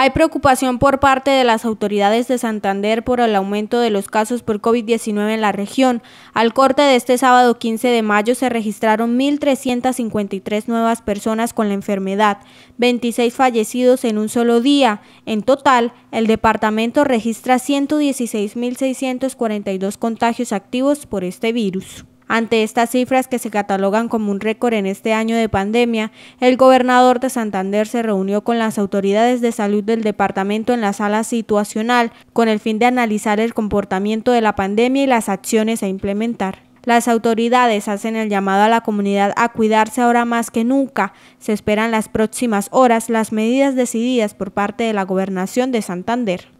Hay preocupación por parte de las autoridades de Santander por el aumento de los casos por COVID-19 en la región. Al corte de este sábado 15 de mayo se registraron 1.353 nuevas personas con la enfermedad, 26 fallecidos en un solo día. En total, el departamento registra 116.642 contagios activos por este virus. Ante estas cifras que se catalogan como un récord en este año de pandemia, el gobernador de Santander se reunió con las autoridades de salud del departamento en la sala situacional con el fin de analizar el comportamiento de la pandemia y las acciones a implementar. Las autoridades hacen el llamado a la comunidad a cuidarse ahora más que nunca. Se esperan las próximas horas las medidas decididas por parte de la gobernación de Santander.